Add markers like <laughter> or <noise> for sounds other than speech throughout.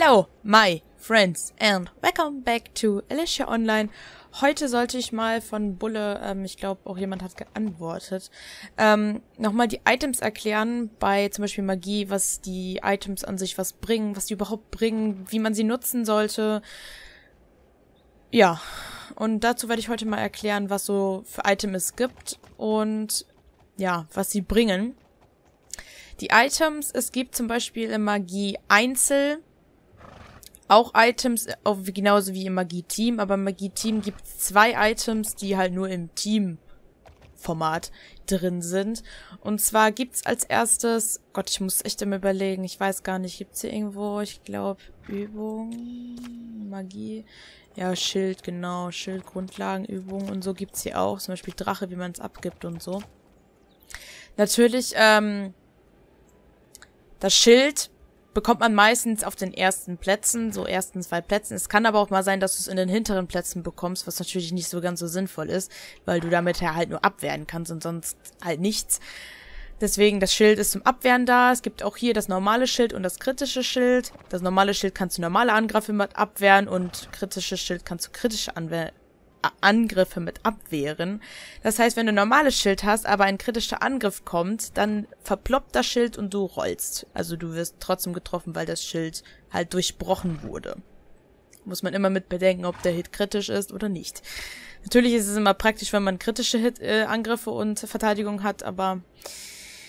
Hello, my friends and welcome back to Alicia Online. Heute sollte ich mal von Bulle, ähm, ich glaube auch jemand hat geantwortet, ähm, nochmal die Items erklären, bei zum Beispiel Magie, was die Items an sich was bringen, was die überhaupt bringen, wie man sie nutzen sollte. Ja, und dazu werde ich heute mal erklären, was so für Items es gibt und ja, was sie bringen. Die Items, es gibt zum Beispiel in Magie Einzel, auch Items, äh, auch genauso wie im Magie-Team, aber im Magie-Team gibt es zwei Items, die halt nur im Team-Format drin sind. Und zwar gibt's als erstes, Gott, ich muss echt immer überlegen, ich weiß gar nicht, gibt's hier irgendwo, ich glaube, Übung, Magie, ja, Schild, genau, Schild, Grundlagen, Übung und so gibt's hier auch, zum Beispiel Drache, wie man es abgibt und so. Natürlich, ähm, das Schild bekommt man meistens auf den ersten Plätzen, so ersten zwei Plätzen. Es kann aber auch mal sein, dass du es in den hinteren Plätzen bekommst, was natürlich nicht so ganz so sinnvoll ist, weil du damit ja halt nur abwehren kannst und sonst halt nichts. Deswegen, das Schild ist zum Abwehren da. Es gibt auch hier das normale Schild und das kritische Schild. Das normale Schild kannst du normale Angriffe mit abwehren und kritisches Schild kannst du kritische Anwe Angriffe mit abwehren. Das heißt, wenn du ein normales Schild hast, aber ein kritischer Angriff kommt, dann verploppt das Schild und du rollst. Also du wirst trotzdem getroffen, weil das Schild halt durchbrochen wurde. Muss man immer mit bedenken, ob der Hit kritisch ist oder nicht. Natürlich ist es immer praktisch, wenn man kritische Hit, äh, Angriffe und Verteidigung hat, aber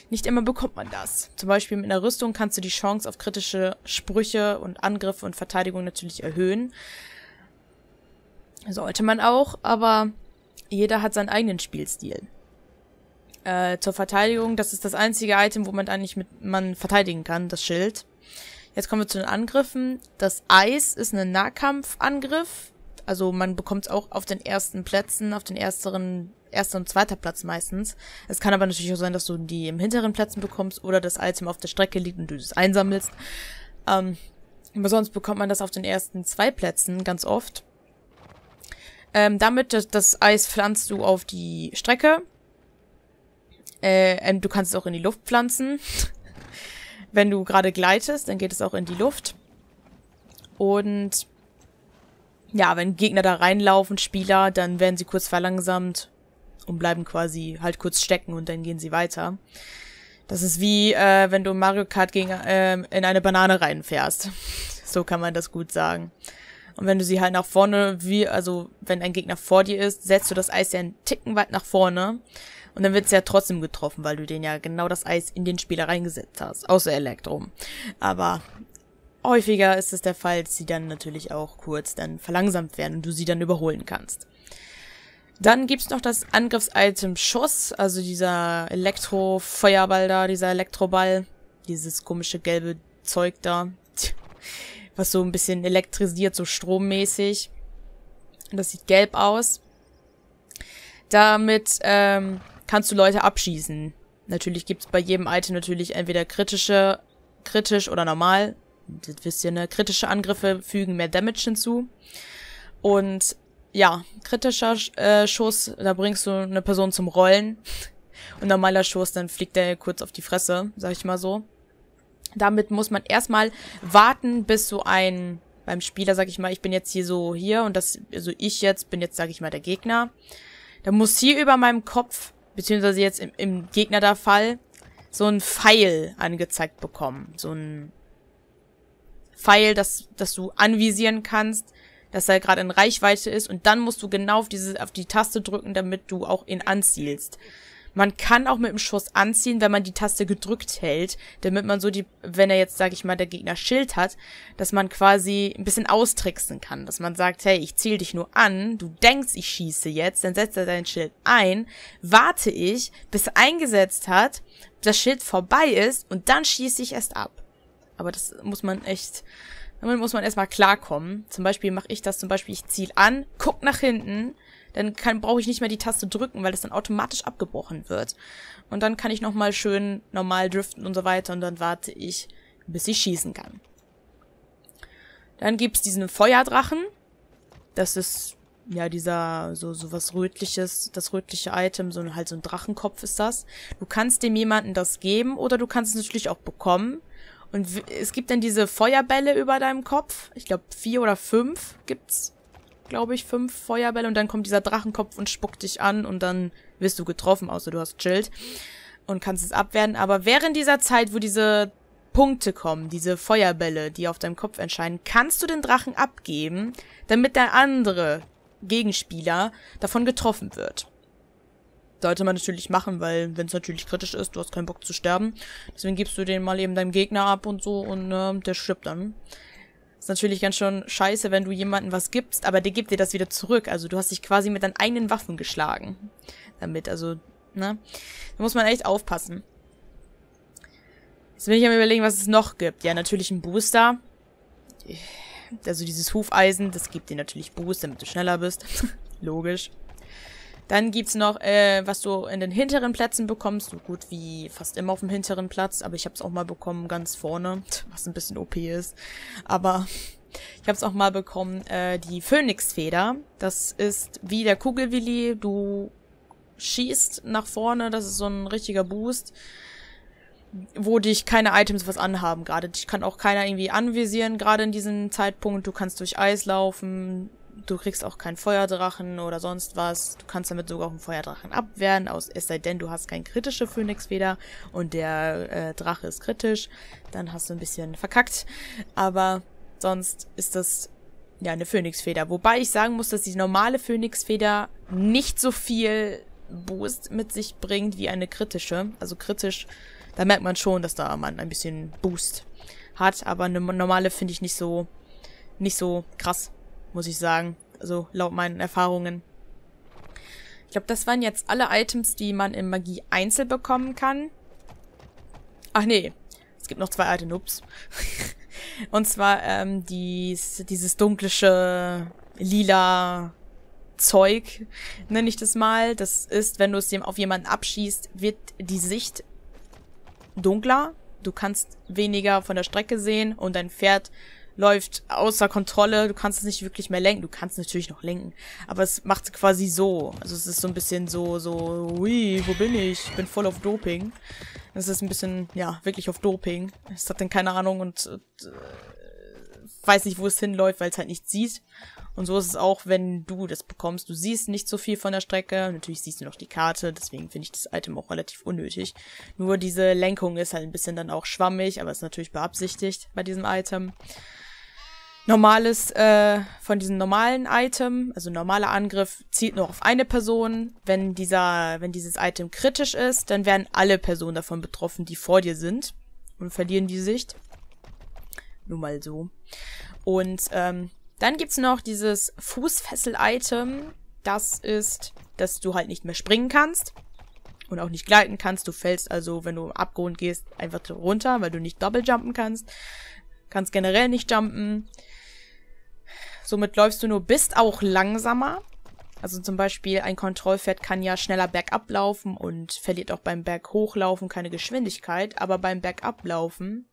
nicht immer bekommt man das. Zum Beispiel mit einer Rüstung kannst du die Chance auf kritische Sprüche und Angriffe und Verteidigung natürlich erhöhen. Sollte man auch, aber jeder hat seinen eigenen Spielstil. Äh, zur Verteidigung, das ist das einzige Item, wo man eigentlich mit man verteidigen kann, das Schild. Jetzt kommen wir zu den Angriffen. Das Eis ist ein Nahkampfangriff. Also man bekommt es auch auf den ersten Plätzen, auf den ersteren, ersten und zweiter Platz meistens. Es kann aber natürlich auch sein, dass du die im hinteren Plätzen bekommst oder das Item auf der Strecke liegt und du es einsammelst. Ähm, aber sonst bekommt man das auf den ersten zwei Plätzen ganz oft. Ähm, damit, das, das, Eis pflanzt du auf die Strecke. Äh, du kannst es auch in die Luft pflanzen. <laughs> Wenn du gerade gleitest, dann geht es auch in die Luft. Und ja, wenn Gegner da reinlaufen, Spieler, dann werden sie kurz verlangsamt und bleiben quasi halt kurz stecken und dann gehen sie weiter. Das ist wie, äh, wenn du Mario Kart gegen, äh, in eine Banane reinfährst. <laughs> So kann man das gut sagen. Und wenn du sie halt nach vorne, wie, also wenn ein Gegner vor dir ist, setzt du das Eis ja einen Ticken weit nach vorne. Und dann wird es ja trotzdem getroffen, weil du den ja genau das Eis in den Spieler reingesetzt hast. Außer Elektrum. Aber häufiger ist es der Fall, dass sie dann natürlich auch kurz dann verlangsamt werden und du sie dann überholen kannst. Dann gibt's noch das Angriffsitem Schuss, also dieser Elektro-Feuerball da, dieser Elektroball, dieses komische gelbe Zeug da was so ein bisschen elektrisiert, so strommäßig. Das sieht gelb aus. Damit ähm, kannst du Leute abschießen. Natürlich gibt's bei jedem Item natürlich entweder kritische, kritisch oder normal. Das wisst ihr, ne? Kritische Angriffe fügen mehr Damage hinzu. Und ja, kritischer äh, Schuss, da bringst du eine Person zum Rollen. <laughs> Und normaler Schuss, dann fliegt der kurz auf die Fresse, sag ich mal so. Damit muss man erstmal warten, bis so ein, beim Spieler, sag ich mal, ich bin jetzt hier so hier und das, also ich jetzt bin jetzt, sag ich mal, der Gegner. Da muss hier über meinem Kopf, beziehungsweise jetzt im, im Gegner der Fall, so ein Pfeil angezeigt bekommen. So ein Pfeil, das, das du anvisieren kannst, dass er gerade in Reichweite ist und dann musst du genau auf diese, auf die Taste drücken, damit du auch ihn anzielst. Man kann auch mit dem Schuss anziehen, wenn man die Taste gedrückt hält, damit man so die, wenn er jetzt, sage ich mal, der Gegner Schild hat, dass man quasi ein bisschen austricksen kann, dass man sagt, hey, ich ziel dich nur an, du denkst, ich schieße jetzt, dann setzt er dein Schild ein, warte ich, bis er eingesetzt hat, das Schild vorbei ist und dann schieße ich erst ab. Aber das muss man echt damit muss man erstmal klarkommen. Zum Beispiel mache ich das zum Beispiel, ich ziel an, guck nach hinten, dann kann, brauche ich nicht mehr die Taste drücken, weil das dann automatisch abgebrochen wird. Und dann kann ich nochmal schön normal driften und so weiter und dann warte ich, bis ich schießen kann. Dann gibt's diesen Feuerdrachen. Das ist, ja, dieser, so, so was rötliches, das rötliche Item, so halt so ein Drachenkopf ist das. Du kannst dem jemanden das geben oder du kannst es natürlich auch bekommen. Und es gibt dann diese Feuerbälle über deinem Kopf. Ich glaube, vier oder fünf gibt's, glaube ich, fünf Feuerbälle. Und dann kommt dieser Drachenkopf und spuckt dich an und dann wirst du getroffen, außer du hast Schild und kannst es abwehren. Aber während dieser Zeit, wo diese Punkte kommen, diese Feuerbälle, die auf deinem Kopf entscheiden, kannst du den Drachen abgeben, damit der andere Gegenspieler davon getroffen wird sollte man natürlich machen, weil wenn es natürlich kritisch ist, du hast keinen Bock zu sterben. Deswegen gibst du den mal eben deinem Gegner ab und so und äh, der stirbt dann. Ist natürlich ganz schön scheiße, wenn du jemandem was gibst, aber der gibt dir das wieder zurück. Also du hast dich quasi mit deinen eigenen Waffen geschlagen. Damit, also, ne? Da muss man echt aufpassen. Jetzt bin ich am überlegen, was es noch gibt. Ja, natürlich ein Booster. Also dieses Hufeisen, das gibt dir natürlich Boost, damit du schneller bist. <laughs> Logisch. Dann gibt's noch, äh, was du in den hinteren Plätzen bekommst. So gut wie fast immer auf dem hinteren Platz. Aber ich habe es auch mal bekommen ganz vorne, was ein bisschen OP ist. Aber ich habe es auch mal bekommen, äh, die Phönixfeder. Das ist wie der Kugelwilli. Du schießt nach vorne. Das ist so ein richtiger Boost wo dich keine Items was anhaben gerade. Dich kann auch keiner irgendwie anvisieren, gerade in diesem Zeitpunkt. Du kannst durch Eis laufen, Du kriegst auch keinen Feuerdrachen oder sonst was. Du kannst damit sogar auch einen Feuerdrachen abwehren, aus, es sei denn, du hast keine kritische Phönixfeder und der äh, Drache ist kritisch. Dann hast du ein bisschen verkackt. Aber sonst ist das ja eine Phönixfeder. Wobei ich sagen muss, dass die normale Phönixfeder nicht so viel Boost mit sich bringt wie eine kritische. Also kritisch, da merkt man schon, dass da man ein bisschen Boost hat, aber eine normale finde ich nicht so nicht so krass muss ich sagen. Also laut meinen Erfahrungen. Ich glaube, das waren jetzt alle Items, die man in Magie Einzel bekommen kann. Ach nee, es gibt noch zwei alte Noobs. <laughs> Und zwar ähm, dies, dieses dunklische lila Zeug, nenne ich das mal. Das ist, wenn du es auf jemanden abschießt, wird die Sicht dunkler. Du kannst weniger von der Strecke sehen und dein Pferd läuft außer Kontrolle. Du kannst es nicht wirklich mehr lenken. Du kannst natürlich noch lenken, aber es macht es quasi so. Also es ist so ein bisschen so, so, ui, wo bin ich? Ich bin voll auf Doping. Es ist ein bisschen, ja, wirklich auf Doping. Es hat dann keine Ahnung und, und äh, weiß nicht, wo es hinläuft, weil es halt nicht sieht. Und so ist es auch, wenn du das bekommst. Du siehst nicht so viel von der Strecke. Natürlich siehst du noch die Karte, deswegen finde ich das Item auch relativ unnötig. Nur diese Lenkung ist halt ein bisschen dann auch schwammig, aber ist natürlich beabsichtigt bei diesem Item normales, äh, von diesem normalen Item, also normaler Angriff, zielt nur auf eine Person. Wenn dieser, wenn dieses Item kritisch ist, dann werden alle Personen davon betroffen, die vor dir sind und verlieren die Sicht. Nur mal so. Und ähm, dann gibt's noch dieses Fußfessel-Item. Das ist, dass du halt nicht mehr springen kannst und auch nicht gleiten kannst. Du fällst also, wenn du im Abgrund gehst, einfach runter, weil du nicht double jumpen kannst. Kannst generell nicht jumpen. Somit läufst du nur bist auch langsamer. Also zum Beispiel ein Kontrollpferd kann ja schneller bergab laufen und verliert auch beim Berghochlaufen keine Geschwindigkeit, aber beim Bergablaufen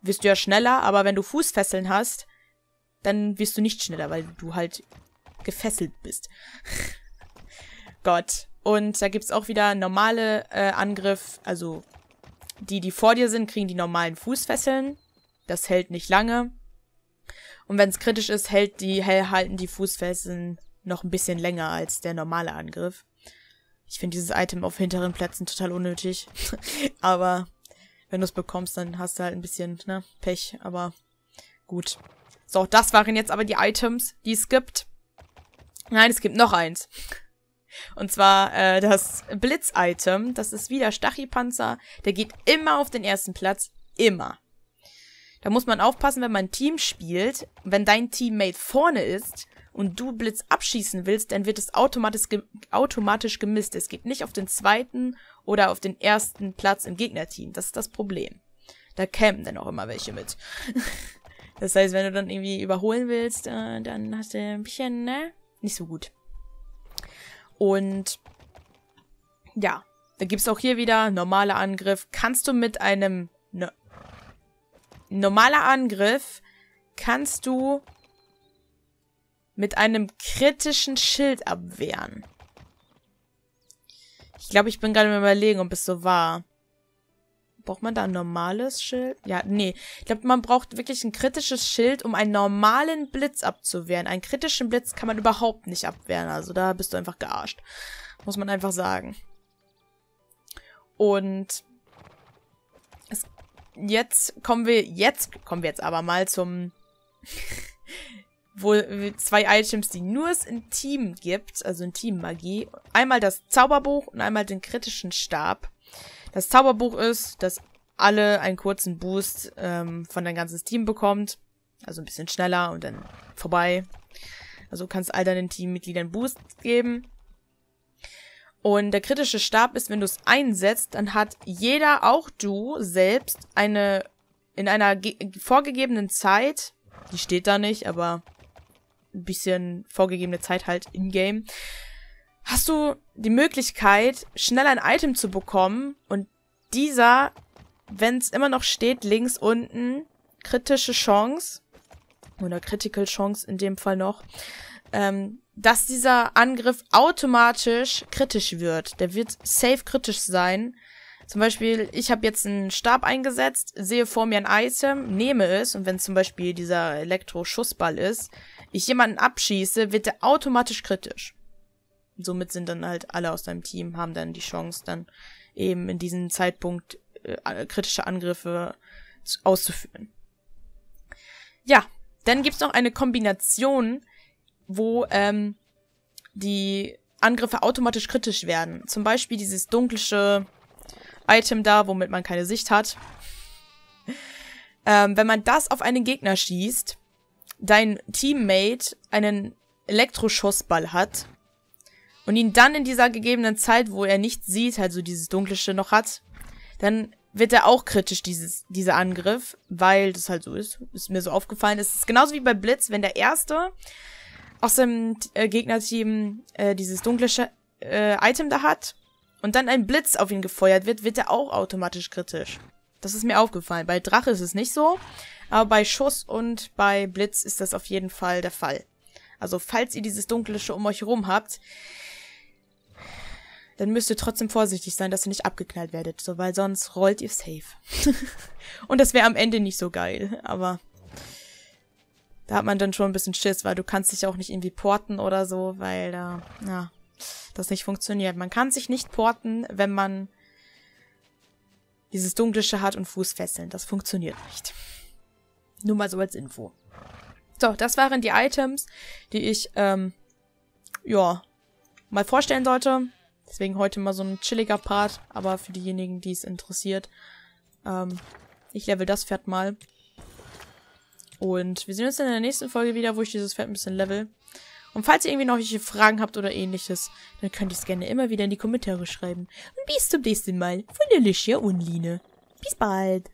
wirst du ja schneller, aber wenn du Fußfesseln hast, dann wirst du nicht schneller, weil du halt gefesselt bist. <laughs> Gott. Und da gibt's auch wieder normale äh, Angriff, also die, die vor dir sind, kriegen die normalen Fußfesseln. Das hält nicht lange. Und wenn es kritisch ist, hält die, halten die Fußfelsen noch ein bisschen länger als der normale Angriff. Ich finde dieses Item auf hinteren Plätzen total unnötig. <laughs> aber wenn du es bekommst, dann hast du halt ein bisschen ne, Pech. Aber gut. So, das waren jetzt aber die Items, die es gibt. Nein, es gibt noch eins. Und zwar äh, das Blitz-Item. Das ist wieder Stachypanzer. Der geht immer auf den ersten Platz. Immer. Da muss man aufpassen, wenn man ein Team spielt, wenn dein Teammate vorne ist und du Blitz abschießen willst, dann wird es automatisch, ge automatisch gemisst. Es geht nicht auf den zweiten oder auf den ersten Platz im Gegnerteam. Das ist das Problem. Da campen dann auch immer welche mit. <laughs> das heißt, wenn du dann irgendwie überholen willst, äh, dann hast du ein bisschen, ne? Nicht so gut. Und ja, da gibt es auch hier wieder normaler Angriff. Kannst du mit einem normaler Angriff kannst du mit einem kritischen Schild abwehren. Ich glaube, ich bin gerade im Überlegen, ob es so war. Braucht man da ein normales Schild? Ja, nee. Ich glaube, man braucht wirklich ein kritisches Schild, um einen normalen Blitz abzuwehren. Einen kritischen Blitz kann man überhaupt nicht abwehren. Also da bist du einfach gearscht. Muss man einfach sagen. Und jetzt kommen wir, jetzt kommen wir jetzt aber mal zum, wo zwei Items, die nur es in Team gibt, also in Team-Magie. Einmal das Zauberbuch und einmal den kritischen Stab. Das Zauberbuch ist, dass alle einen kurzen Boost ähm, von dein ganzes Team bekommt. Also ein bisschen schneller und dann vorbei. Also kannst all deinen Teammitgliedern Boost geben. Und der kritische Stab ist, wenn du es einsetzt, dann hat jeder, auch du selbst, eine in einer vorgegebenen Zeit, die steht da nicht, aber ein bisschen vorgegebene Zeit halt in-game, hast du die Möglichkeit, schnell ein Item zu bekommen und dieser, wenn es immer noch steht, links unten, kritische Chance, oder Critical Chance in dem Fall noch, ähm, dass dieser Angriff automatisch kritisch wird. Der wird safe kritisch sein. Zum Beispiel, ich habe jetzt einen Stab eingesetzt, sehe vor mir ein Item, nehme es und wenn zum Beispiel dieser Elektroschussball ist, ich jemanden abschieße, wird der automatisch kritisch. somit sind dann halt alle aus deinem Team, haben dann die Chance, dann eben in diesem Zeitpunkt äh, kritische Angriffe auszuführen. Ja, dann gibt's noch eine Kombination wo ähm, die Angriffe automatisch kritisch werden. Zum Beispiel dieses dunklische Item da, womit man keine Sicht hat. Ähm, wenn man das auf einen Gegner schießt, dein Teammate einen Elektroschussball hat und ihn dann in dieser gegebenen Zeit, wo er nichts sieht, also dieses dunklische noch hat, dann wird er auch kritisch, dieses, dieser Angriff, weil das halt so ist. Ist mir so aufgefallen. Es ist genauso wie bei Blitz, wenn der erste aus dem äh, Gegnerteam äh, dieses dunkle Sch äh, Item da hat und dann ein Blitz auf ihn gefeuert wird, wird er auch automatisch kritisch. Das ist mir aufgefallen. Bei Drache ist es nicht so, aber bei Schuss und bei Blitz ist das auf jeden Fall der Fall. Also falls ihr dieses dunkle Sch um euch herum habt, dann müsst ihr trotzdem vorsichtig sein, dass ihr nicht abgeknallt werdet, so, weil sonst rollt ihr safe. <laughs> und das wäre am Ende nicht so geil, aber da hat man dann schon ein bisschen Schiss, weil du kannst dich auch nicht irgendwie porten oder so, weil da, äh, ja, das nicht funktioniert. Man kann sich nicht porten, wenn man dieses dunklische hat und Fuß fesseln. Das funktioniert nicht. Nur mal so als Info. So, das waren die Items, die ich, ähm, ja, mal vorstellen sollte. Deswegen heute mal so ein chilliger Part, aber für diejenigen, die es interessiert, ähm, ich level das Pferd mal. Und wir sehen uns dann in der nächsten Folge wieder, wo ich dieses Pferd ein bisschen level. Und falls ihr irgendwie noch welche Fragen habt oder ähnliches, dann könnt ihr es gerne immer wieder in die Kommentare schreiben. Und bis zum nächsten Mal von der Lischia Unline. Bis bald!